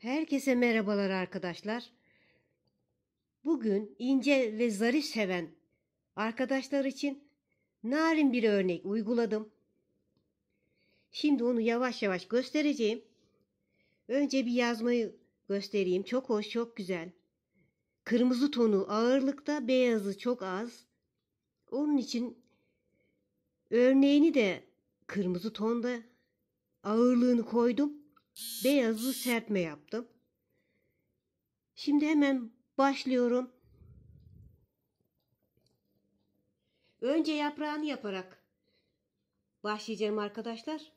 Herkese merhabalar arkadaşlar. Bugün ince ve zarif seven arkadaşlar için narin bir örnek uyguladım. Şimdi onu yavaş yavaş göstereceğim. Önce bir yazmayı göstereyim. Çok hoş, çok güzel. Kırmızı tonu ağırlıkta, beyazı çok az. Onun için örneğini de kırmızı tonda ağırlığını koydum. Beyazlı serpme yaptım. Şimdi hemen başlıyorum. Önce yaprağını yaparak başlayacağım arkadaşlar.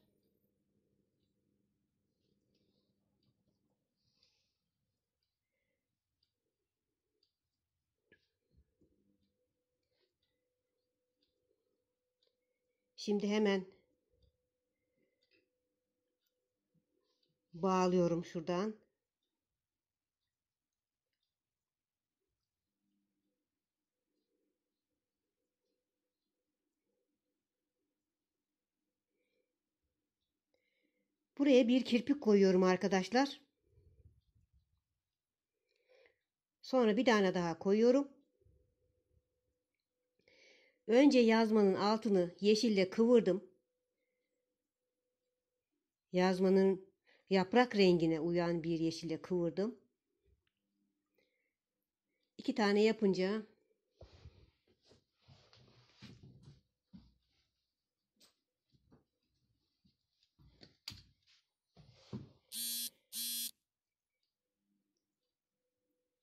Şimdi hemen bağlıyorum şuradan. Buraya bir kirpik koyuyorum arkadaşlar. Sonra bir tane daha koyuyorum. Önce yazmanın altını yeşille kıvırdım. Yazmanın yaprak rengine uyan bir yeşile kıvırdım. İki tane yapınca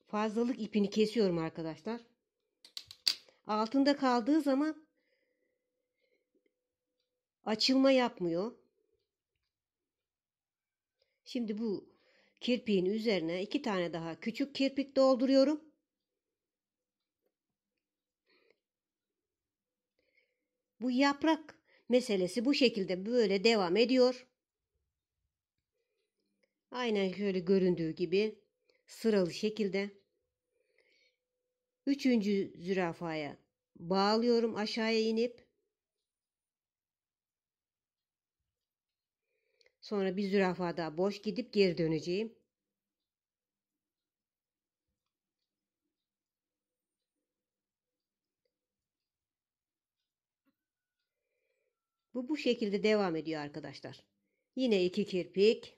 fazlalık ipini kesiyorum arkadaşlar. Altında kaldığı zaman açılma yapmıyor. Şimdi bu kirpiğin üzerine iki tane daha küçük kirpik dolduruyorum. Bu yaprak meselesi bu şekilde böyle devam ediyor. Aynen şöyle göründüğü gibi sıralı şekilde. Üçüncü zürafaya bağlıyorum aşağıya inip Sonra bir zürafa daha boş gidip geri döneceğim. Bu bu şekilde devam ediyor arkadaşlar. Yine iki kirpik.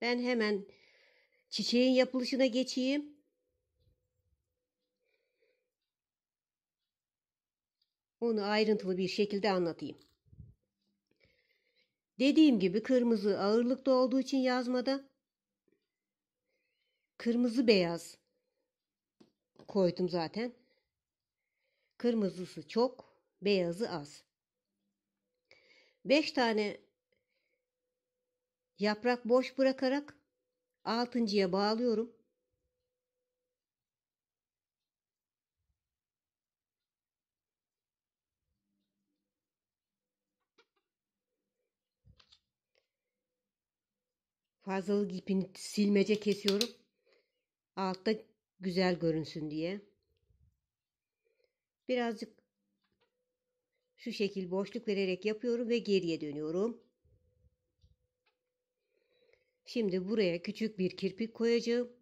Ben hemen çiçeğin yapılışına geçeyim. Onu ayrıntılı bir şekilde anlatayım. Dediğim gibi kırmızı ağırlıkta olduğu için yazmada kırmızı beyaz koydum zaten. Kırmızısı çok, beyazı az. Beş tane yaprak boş bırakarak altıncıya bağlıyorum. Fazlalık ipini silmece kesiyorum. Altta güzel görünsün diye. Birazcık şu şekil boşluk vererek yapıyorum ve geriye dönüyorum. Şimdi buraya küçük bir kirpik koyacağım.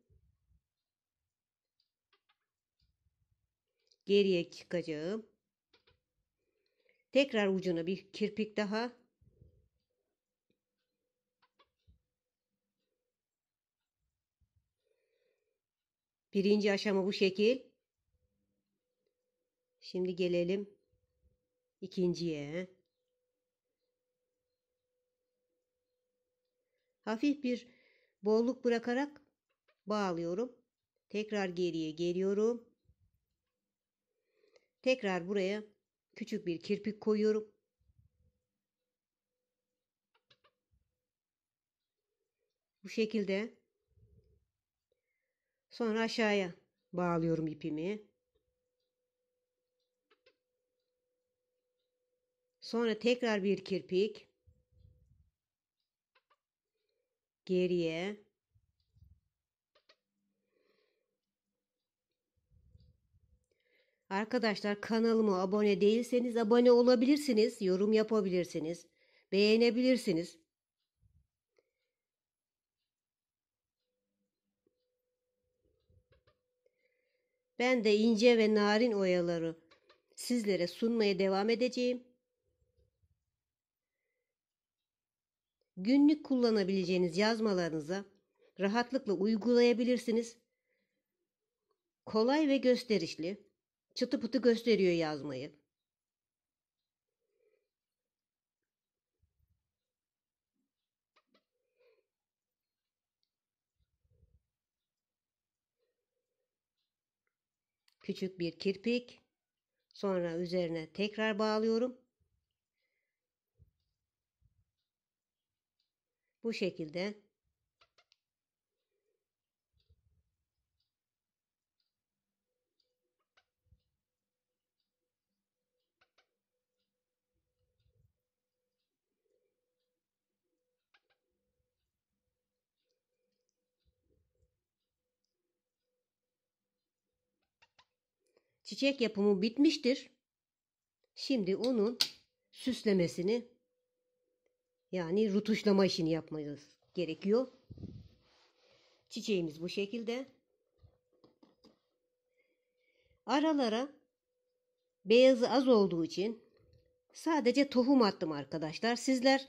Geriye çıkacağım. Tekrar ucuna bir kirpik daha Birinci aşama bu şekil. Şimdi gelelim ikinciye. Hafif bir bolluk bırakarak bağlıyorum. Tekrar geriye geliyorum. Tekrar buraya küçük bir kirpik koyuyorum. Bu şekilde Sonra aşağıya bağlıyorum ipimi. Sonra tekrar bir kirpik. Geriye. Arkadaşlar kanalıma abone değilseniz abone olabilirsiniz, yorum yapabilirsiniz, beğenebilirsiniz. Ben de ince ve narin oyaları sizlere sunmaya devam edeceğim. Günlük kullanabileceğiniz yazmalarınıza rahatlıkla uygulayabilirsiniz. Kolay ve gösterişli. Çıtı pıtı gösteriyor yazmayı. küçük bir kirpik. Sonra üzerine tekrar bağlıyorum. Bu şekilde Çiçek yapımı bitmiştir. Şimdi onun süslemesini yani rutuşlama işini yapmamız gerekiyor. Çiçeğimiz bu şekilde. Aralara beyazı az olduğu için sadece tohum attım arkadaşlar. Sizler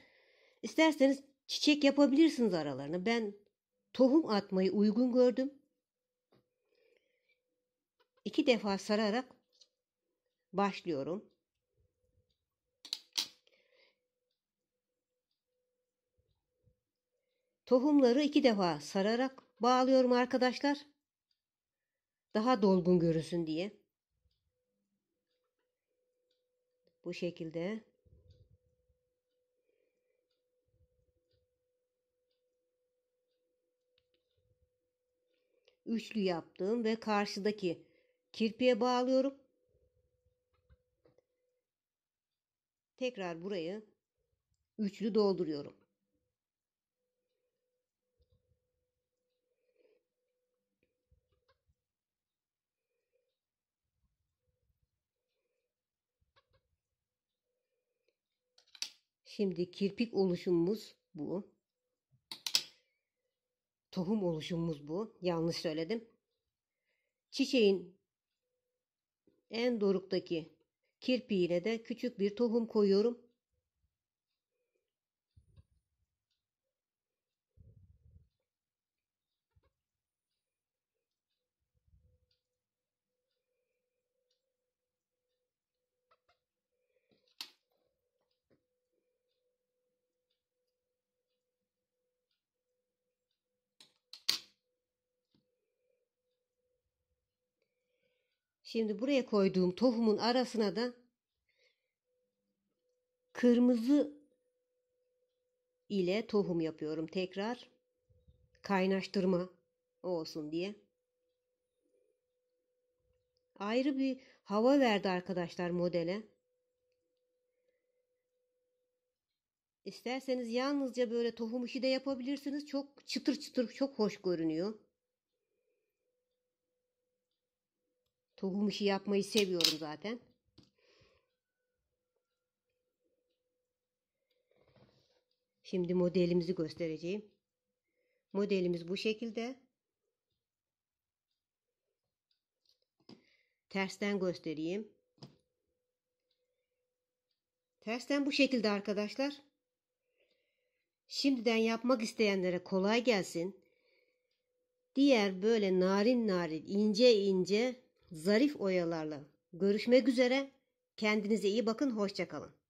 isterseniz çiçek yapabilirsiniz aralarına. Ben tohum atmayı uygun gördüm iki defa sararak başlıyorum. Tohumları iki defa sararak bağlıyorum arkadaşlar. Daha dolgun görünsün diye. Bu şekilde. Üçlü yaptım ve karşıdaki Kirpiye bağlıyorum. Tekrar burayı üçlü dolduruyorum. Şimdi kirpik oluşumumuz bu. Tohum oluşumumuz bu. Yanlış söyledim. Çiçeğin en doruktaki kirpiğine de küçük bir tohum koyuyorum. Şimdi buraya koyduğum tohumun arasına da kırmızı ile tohum yapıyorum tekrar. Kaynaştırma olsun diye. Ayrı bir hava verdi arkadaşlar modele. İsterseniz yalnızca böyle tohum işi de yapabilirsiniz. Çok çıtır çıtır çok hoş görünüyor. Tohum işi yapmayı seviyorum zaten. Şimdi modelimizi göstereceğim. Modelimiz bu şekilde. Tersten göstereyim. Tersten bu şekilde arkadaşlar. Şimdiden yapmak isteyenlere kolay gelsin. Diğer böyle narin narin ince ince zarif oyalarla görüşmek üzere. Kendinize iyi bakın, hoşçakalın.